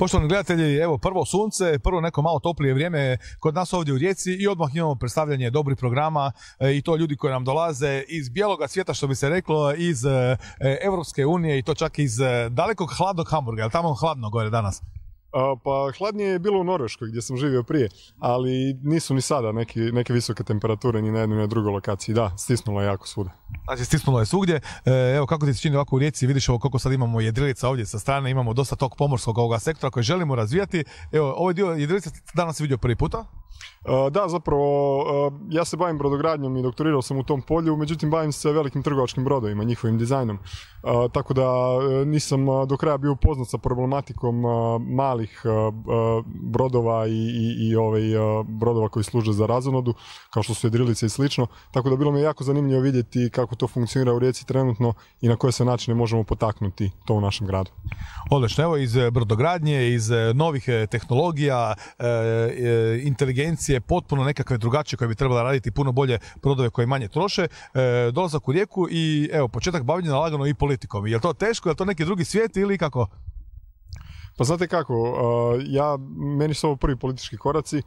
Poštovani gledatelji, evo prvo sunce, prvo neko malo toplije vrijeme kod nas ovdje u Rijeci i odmah imamo predstavljanje dobrih programa e, i to ljudi koji nam dolaze iz bijeloga svijeta, što bi se reklo, iz Evropske unije i to čak iz e, dalekog hladnog Hamburga, ali tamo hladno gore danas. Pa hladnije je bilo u Norveškoj gdje sam živio prije, ali nisu ni sada neke visoke temperature ni na jednoj ni na drugoj lokaciji. Da, stisnulo je jako svuda. Znači stisnulo je svugdje. E, evo kako ti se čini ovako u Rijeci, vidiš ovo koliko sad imamo jedrilica ovdje sa strane, imamo dosta tog pomorskog ovoga sektora koji želimo razvijati. Evo, ovaj dio jedrilica danas vidio prvi puta, E, da, zapravo, e, ja se bavim brodogradnjom i doktorirao sam u tom polju, međutim bavim se velikim trgovačkim brodovima, njihovim dizajnom. E, tako da nisam do kraja bio upoznat sa problematikom malih brodova i, i, ovaj, brodova koji služe za razonodu, kao što su jedrilice i slično. Tako da bilo mi je jako zanimljivo vidjeti kako to funkcionira u Rijeci trenutno i na koje se načine možemo potaknuti to u našem gradu. Odlično, evo iz brodogradnje, iz novih tehnologija, inteligencije agencije potpuno nekakve drugačije koje bi trebala raditi puno bolje prodove koje manje troše, e, dolazak u rijeku i evo početak bavljenja lagano i politikom. Je to teško, je to neki drugi svijet ili kako? Pa znate kako, e, ja, meni su ovo prvi politički koraci. E,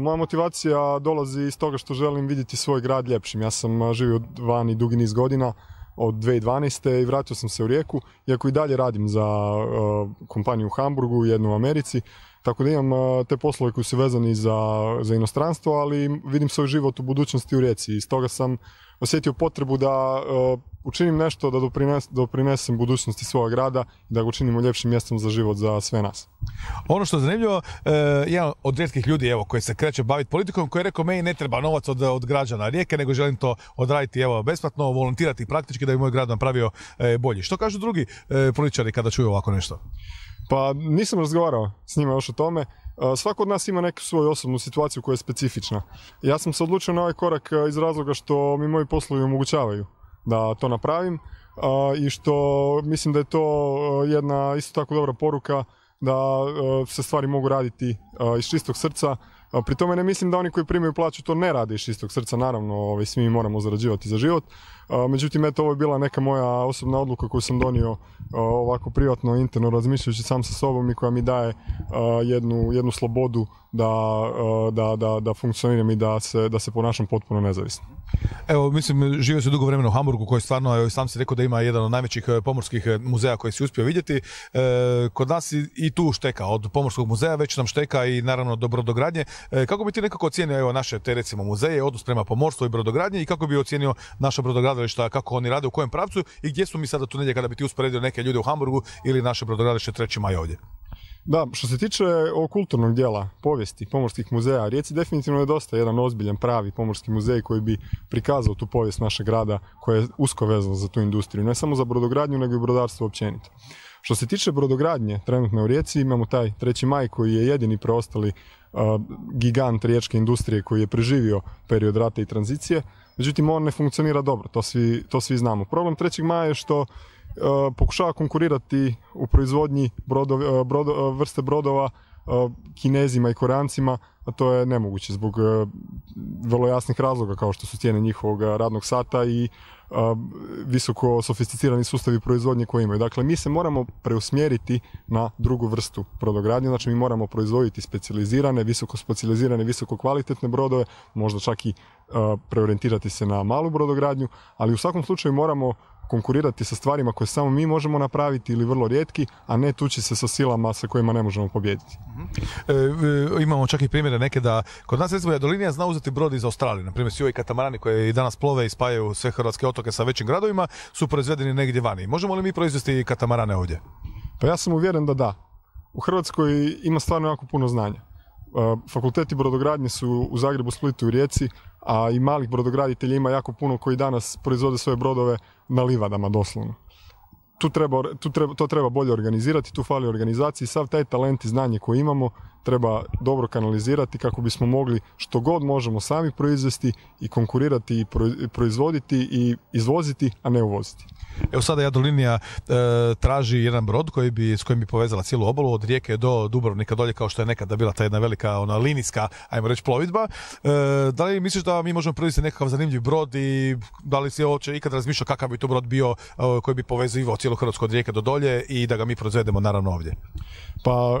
moja motivacija dolazi iz toga što želim vidjeti svoj grad ljepšim. Ja sam živio vani dugi niz godina, od 2012. i vratio sam se u Rijeku, iako i dalje radim za kompaniju u Hamburgu, jednu u Americi. Tako da imam te poslove koji su vezani za, za inostranstvo, ali vidim svoj život u budućnosti u Rijeci. I stoga sam osjetio potrebu da učinim nešto, da doprinesem budućnosti svoga grada i da ga učinimo ljepšim mjestom za život za sve nas. Ono što je zanimljivo, e, jedan od rijetkih ljudi evo, koji se kreće baviti politikom, koji je rekao meni ne treba novac od, od građana Rijeke, nego želim to odraditi evo, besplatno, volontirati praktički da bi moj grad napravio e, bolji. Što kažu drugi e, političari kada čuju ovako nešto? Pa nisam razgovarao s njima još o tome. E, svako od nas ima neku svoju osobnu situaciju koja je specifična. Ja sam se odlučio na ovaj korak e, iz razloga što mi moji poslovi omogućavaju da to napravim e, i što mislim da je to jedna isto tako dobra poruka da se stvari mogu raditi iz čistog srca. Pri tome ne mislim da oni koji primaju plaću to ne rade iz čistog srca, naravno ovaj, svi mi moramo zarađivati za život, Međutim, eto, ovo je bila neka moja osobna odluka koju sam donio ovako privatno, interno, razmišljajući sam sa sobom i koja mi daje jednu, slobodu da, da, funkcioniram i da se, ponašam potpuno nezavisno. Evo, mislim, živio se dugo vremena u Hamburgu koji stvarno, evo, sam si rekao da ima jedan od najvećih e, pomorskih e, muzeja koji si uspio vidjeti. E, kod nas i tu šteka, od pomorskog muzeja već nam šteka i naravno do brodogradnje. kako bi ti nekako ocijenio evo, naše te recimo muzeje, odnos prema pomorstvu i brodogradnje i kako bi ocijenio naša brodogradnja kako oni rade, u kojem pravcu i gdje smo mi sada tu negdje kada bi ti usporedio neke ljude u Hamburgu ili naše brodogradilište Treći maj ovdje? Da, što se tiče o kulturnog dijela, povijesti pomorskih muzeja, Rijeci definitivno je dosta jedan ozbiljan pravi pomorski muzej koji bi prikazao tu povijest našeg grada koja je usko vezana za tu industriju, ne samo za brodogradnju nego i brodarstvo općenito. Što se tiče brodogradnje, trenutno u Rijeci imamo taj treći maj koji je jedini preostali gigant riječke industrije koji je preživio period rata i tranzicije međutim on ne funkcionira dobro, to svi, to svi znamo. Problem 3. maja je što e, pokušava konkurirati u proizvodnji e, e, vrste brodova Kinezima i Koreancima, a to je nemoguće zbog vrlo jasnih razloga kao što su cijene njihovog radnog sata i visoko sofisticirani sustavi proizvodnje koje imaju. Dakle, mi se moramo preusmjeriti na drugu vrstu brodogradnje, znači mi moramo proizvoditi specijalizirane, visoko specijalizirane, visoko kvalitetne brodove, možda čak i preorijentirati se na malu brodogradnju, ali u svakom slučaju moramo konkurirati sa stvarima koje samo mi možemo napraviti ili vrlo rijetki, a ne tući se sa silama sa kojima ne možemo pobijediti. Mhm. E, imamo čak i primjere neke da kod nas recimo Jadolinija zna uzeti brod iz Australije, na primjer svi ovi katamarani koji i danas plove i spajaju sve hrvatske otoke sa većim gradovima su proizvedeni negdje vani. Možemo li mi proizvesti katamarane ovdje? Pa ja sam uvjeren da da. U Hrvatskoj ima stvarno jako puno znanja. E, fakulteti brodogradnje su u Zagrebu, Splitu i Rijeci, a i malih brodograditelji ima jako puno koji danas proizvode svoje brodove na livadama doslovno. Tu treba, tu treba, to treba bolje organizirati, tu fali organizaciji, sav taj talent i znanje koje imamo treba dobro kanalizirati kako bismo mogli što god možemo sami proizvesti i konkurirati i proizvoditi i izvoziti, a ne uvoziti. Evo sada Jadrolinija e, traži jedan brod koji bi, s kojim bi povezala cijelu obalu od rijeke do Dubrovnika dolje kao što je nekada bila ta jedna velika ona linijska, ajmo reći plovidba. E, da li misliš da mi možemo proizvesti nekakav zanimljiv brod i da li si uopće ikad razmišljao kakav bi to brod bio e, koji bi povezivao cijelu Hrvatsku od rijeke do dolje i da ga mi proizvedemo naravno ovdje? Pa e,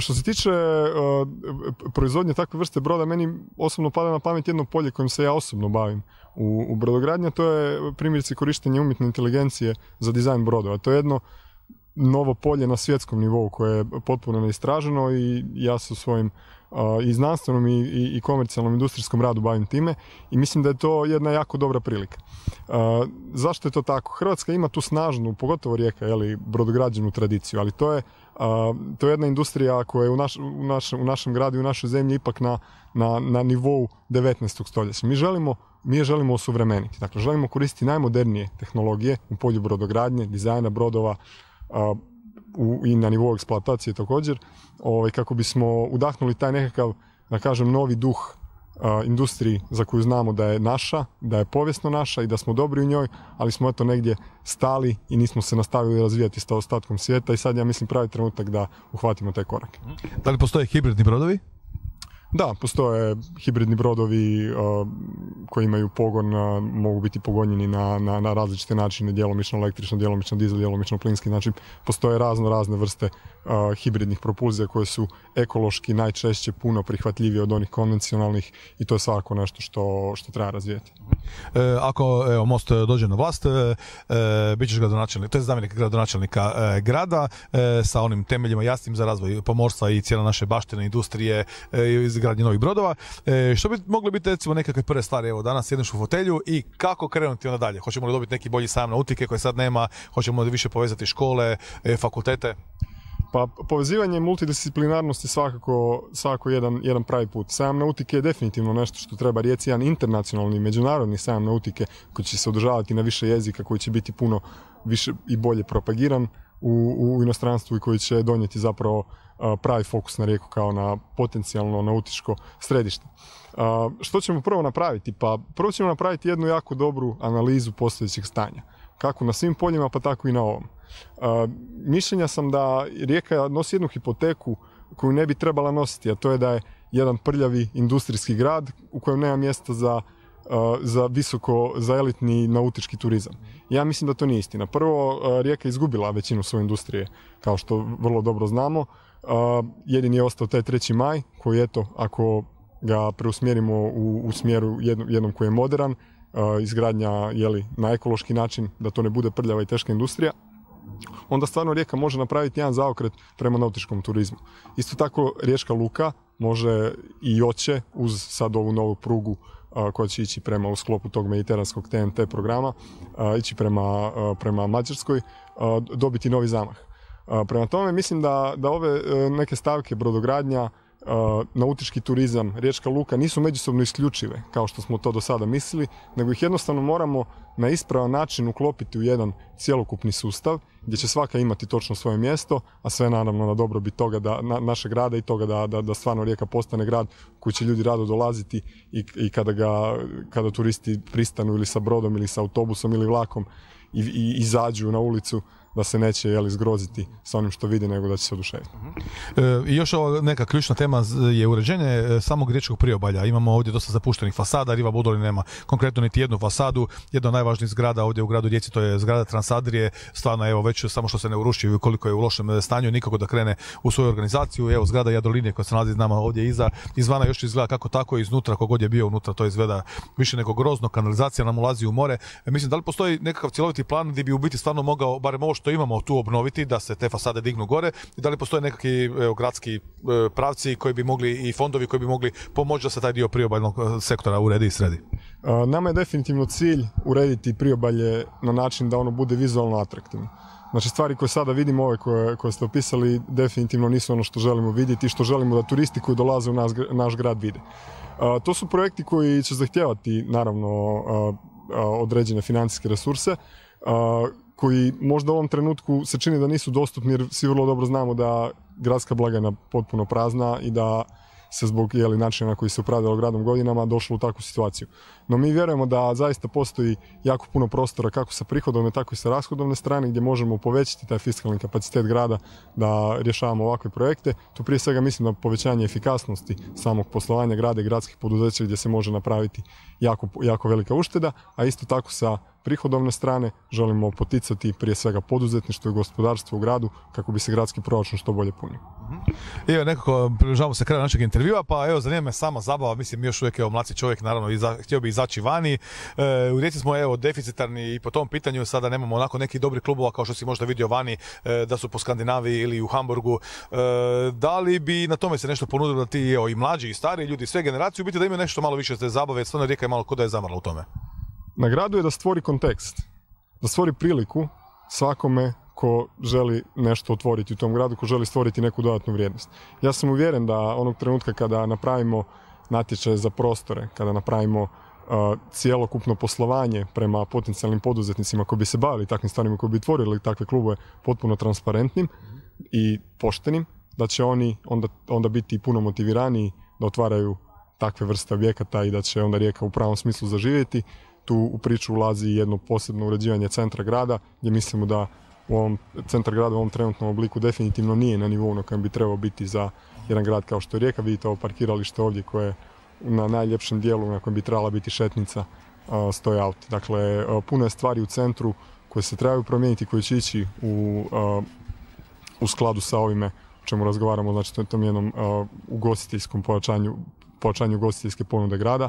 što se tiče E, proizvodnja proizvodnje takve vrste broda, meni osobno pada na pamet jedno polje kojim se ja osobno bavim u, u brodogradnji, to je primjerice korištenje umjetne inteligencije za dizajn brodova. To je jedno novo polje na svjetskom nivou koje je potpuno neistraženo i ja sa svojim i znanstvenom i, i, i komercijalnom industrijskom radu bavim time i mislim da je to jedna jako dobra prilika. Zašto je to tako? Hrvatska ima tu snažnu, pogotovo rijeka, jeli, brodograđenu tradiciju, ali to je to je jedna industrija koja je u, naš, u, naš, u našem gradu i u našoj zemlji ipak na, na, na nivou 19. stoljeća. Mi želimo mi je želimo osuvremeniti. Dakle, želimo koristiti najmodernije tehnologije u polju brodogradnje, dizajna brodova, u, i na nivou eksploatacije također, ovaj, kako bismo udahnuli taj nekakav, da kažem, novi duh industriji za koju znamo da je naša, da je povijesno naša i da smo dobri u njoj, ali smo eto negdje stali i nismo se nastavili razvijati s ostatkom svijeta i sad ja mislim pravi trenutak da uhvatimo taj korak. Da li postoje hibridni brodovi? Da, postoje hibridni brodovi koji imaju pogon, mogu biti pogonjeni na, na, na različite načine, djelomično električno, djelomično dizel, djelomično plinski, znači postoje razno razne vrste hibridnih propulzija koje su ekološki najčešće puno prihvatljivije od onih konvencionalnih i to je svako nešto što, što treba razvijeti. E, ako evo, Most e, dođe na vlast, e, e, bit ćeš gradonačelnik, to je zamjenik gradonačelnika grada sa onim temeljima jasnim za razvoj pomorstva i cijela naše baštine, industrije, iz izgradnje novih brodova. E, što bi moglo biti recimo nekakve prve stvari, evo danas jednu u fotelju i kako krenuti onda dalje? Hoćemo li dobiti neki bolji sajam utike koje sad nema, hoćemo li više povezati škole, e, fakultete? Pa povezivanje multidisciplinarnosti svakako, svakako jedan, jedan pravi put. Sajam nautike je definitivno nešto što treba rijeci, jedan internacionalni, međunarodni sajam nautike koji će se održavati na više jezika, koji će biti puno više i bolje propagiran u, u inostranstvu i koji će donijeti zapravo pravi fokus na rijeku kao na potencijalno nautičko središte. Što ćemo prvo napraviti? Pa prvo ćemo napraviti jednu jako dobru analizu postojećeg stanja. Kako na svim poljima, pa tako i na ovom. Mišljenja sam da rijeka nosi jednu hipoteku koju ne bi trebala nositi, a to je da je jedan prljavi industrijski grad u kojem nema mjesta za za visoko, za elitni nautički turizam. Ja mislim da to nije istina. Prvo, Rijeka je izgubila većinu svoje industrije, kao što vrlo dobro znamo jedini je ostao taj 3. maj koji eto ako ga preusmjerimo u, u smjeru jednom, jednom koji je moderan, izgradnja jeli, na ekološki način, da to ne bude prljava i teška industrija, onda stvarno Rijeka može napraviti jedan zaokret prema nautičkom turizmu. Isto tako Riječka luka može i oće uz sad ovu novu prugu koja će ići prema u sklopu tog mediteranskog TNT programa, ići prema, prema Mađarskoj, dobiti novi zamah. Prema tome mislim da, da ove e, neke stavke brodogradnja, e, nautički turizam, riječka luka nisu međusobno isključive kao što smo to do sada mislili, nego ih jednostavno moramo na ispravan način uklopiti u jedan cjelokupni sustav gdje će svaka imati točno svoje mjesto, a sve naravno na dobrobit toga da, našeg grada i toga da, da, da stvarno Rijeka postane grad koji će ljudi rado dolaziti i, i kada, ga, kada turisti pristanu ili sa brodom ili sa autobusom ili vlakom i izađu na ulicu da se neće jeli, zgroziti sa onim što vidi, nego da će se oduševiti. Mhm. E, I još ova neka ključna tema je uređenje e, samog riječkog priobalja. Imamo ovdje dosta zapuštenih fasada, Riva Budoli nema konkretno niti jednu fasadu. Jedna od najvažnijih zgrada ovdje u gradu djeci to je zgrada Transadrije. Stvarno, evo, već samo što se ne urušio koliko je u lošem e, stanju, nikako da krene u svoju organizaciju. Evo, zgrada Jadrolinije koja se nalazi nama ovdje iza. Izvana još izgleda kako tako, iznutra, kogod je bio unutra, to izgleda više nego grozno. Kanalizacija nam ulazi u more. Mislim, da li postoji nekakav cjeloviti plan gdje bi u biti stvarno mogao, barem ovo što imamo tu obnoviti da se te fasade dignu gore i da li postoje nekakvi gradski e, pravci koji bi mogli i fondovi koji bi mogli pomoći da se taj dio priobalnog e, sektora uredi i sredi? E, nama je definitivno cilj urediti priobalje na način da ono bude vizualno atraktivno. Znači stvari koje sada vidimo, ove koje, koje ste opisali, definitivno nisu ono što želimo vidjeti i što želimo da turisti koji dolaze u naš, naš grad vide. to su projekti koji će zahtijevati naravno određene financijske resurse, koji možda u ovom trenutku se čini da nisu dostupni jer svi vrlo dobro znamo da gradska blagajna potpuno prazna i da se zbog načina na koji se upravljalo gradom godinama došlo u takvu situaciju. No mi vjerujemo da zaista postoji jako puno prostora kako sa prihodovne tako i sa rashodovne strane gdje možemo povećati taj fiskalni kapacitet grada da rješavamo ovakve projekte. Tu prije svega mislim na povećanje efikasnosti samog poslovanja grada i gradskih poduzeća gdje se može napraviti jako, jako velika ušteda, a isto tako sa prihodovne strane, želimo poticati prije svega poduzetništvo i gospodarstvo u gradu kako bi se gradski proračun što bolje punio. I mhm. evo nekako približavamo se kraju našeg intervjua, pa evo zanima me sama zabava, mislim još uvijek evo mlaci čovjek naravno htio bi izaći vani. E, u Rijeci smo evo deficitarni i po tom pitanju sada nemamo onako nekih dobrih klubova kao što si možda vidio vani e, da su po Skandinaviji ili u Hamburgu. E, da li bi na tome se nešto ponudilo da ti evo, i mlađi i stari ljudi sve generaciju biti da imaju nešto malo više te zabave, stvarno Rijeka je malo kod da je zamrla u tome. Na je da stvori kontekst, da stvori priliku svakome ko želi nešto otvoriti u tom gradu, ko želi stvoriti neku dodatnu vrijednost. Ja sam uvjeren da onog trenutka kada napravimo natječaje za prostore, kada napravimo uh, cjelokupno cijelokupno poslovanje prema potencijalnim poduzetnicima koji bi se bavili takvim stvarima, koji bi tvorili takve klubove potpuno transparentnim i poštenim, da će oni onda, onda biti puno motiviraniji da otvaraju takve vrste objekata i da će onda rijeka u pravom smislu zaživjeti tu u priču ulazi jedno posebno uređivanje centra grada, gdje mislimo da u ovom centar grada u ovom trenutnom obliku definitivno nije na nivou na kojem bi trebao biti za jedan grad kao što je Rijeka. Vidite ovo parkiralište ovdje koje na najljepšem dijelu na kojem bi trebala biti šetnica stoje auti. Dakle, puno je stvari u centru koje se trebaju promijeniti, koje će ići u, skladu sa ovime o čemu razgovaramo, znači tom jednom ugostiteljskom pojačanju, pojačanju ugostiteljske ponude grada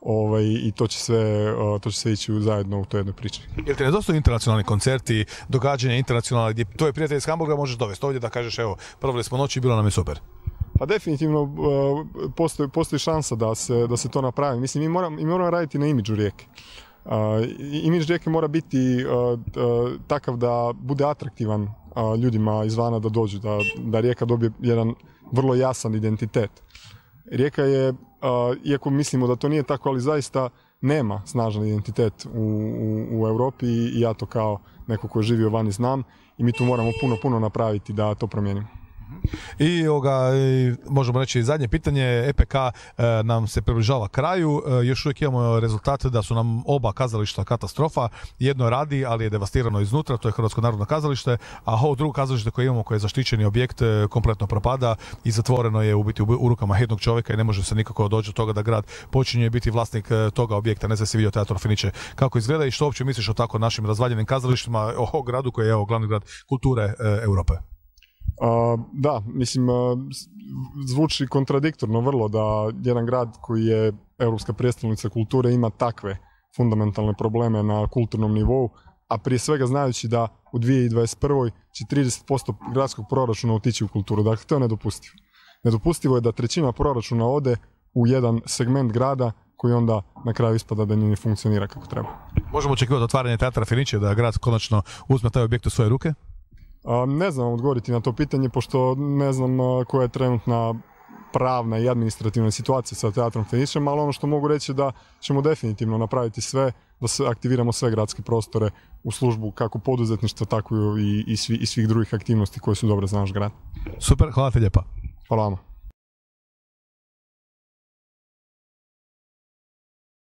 ovaj, i to će, sve, to će ići zajedno u toj jednoj priči. Jel ti nedostaju internacionalni koncerti, događanja internacionalne gdje to je prijatelj iz Hamburga možeš dovesti ovdje da kažeš evo, proveli smo noć i bilo nam je super? Pa definitivno e, postoji, postoji šansa da se, da se to napravi. Mislim, mi moramo, raditi na imidžu rijeke. Uh, imidž rijeke mora biti e, e, takav da bude atraktivan ljudima izvana da dođu, da, da rijeka dobije jedan vrlo jasan identitet. Rijeka je, iako mislimo da to nije tako, ali zaista nema snažan identitet u, u, Europi i ja to kao neko ko je živio vani znam i mi tu moramo puno, puno napraviti da to promijenimo. I, ovoga, možemo reći zadnje pitanje, EPK e, nam se približava kraju, e, još uvijek imamo rezultate da su nam oba kazališta katastrofa, jedno radi, ali je devastirano iznutra, to je Hrvatsko narodno kazalište, a ovo drugo kazalište koje imamo koje je zaštićeni objekt e, kompletno propada i zatvoreno je u biti u rukama jednog čovjeka i ne može se nikako doći do toga da grad počinje biti vlasnik toga objekta, ne znam si vidio teatro Finiće kako izgleda i što uopće misliš o tako našim razvaljenim kazalištima, o gradu koji je evo glavni grad kulture Europe da, mislim, zvuči kontradiktorno vrlo da jedan grad koji je Europska predstavnica kulture ima takve fundamentalne probleme na kulturnom nivou, a prije svega znajući da u 2021. će 30% gradskog proračuna otići u kulturu. Dakle, to je nedopustivo. Nedopustivo je da trećina proračuna ode u jedan segment grada koji onda na kraju ispada da ne funkcionira kako treba. Možemo očekivati otvaranje teatra Finiće da grad konačno uzme taj objekt u svoje ruke? Ne znam odgovoriti na to pitanje, pošto ne znam koja je trenutna pravna i administrativna situacija sa teatrom Fenišem, ali ono što mogu reći je da ćemo definitivno napraviti sve, da se aktiviramo sve gradske prostore u službu kako poduzetništva, tako i, i, svih drugih aktivnosti koje su dobre za naš grad. Super, hvala te lijepa. Hvala vama.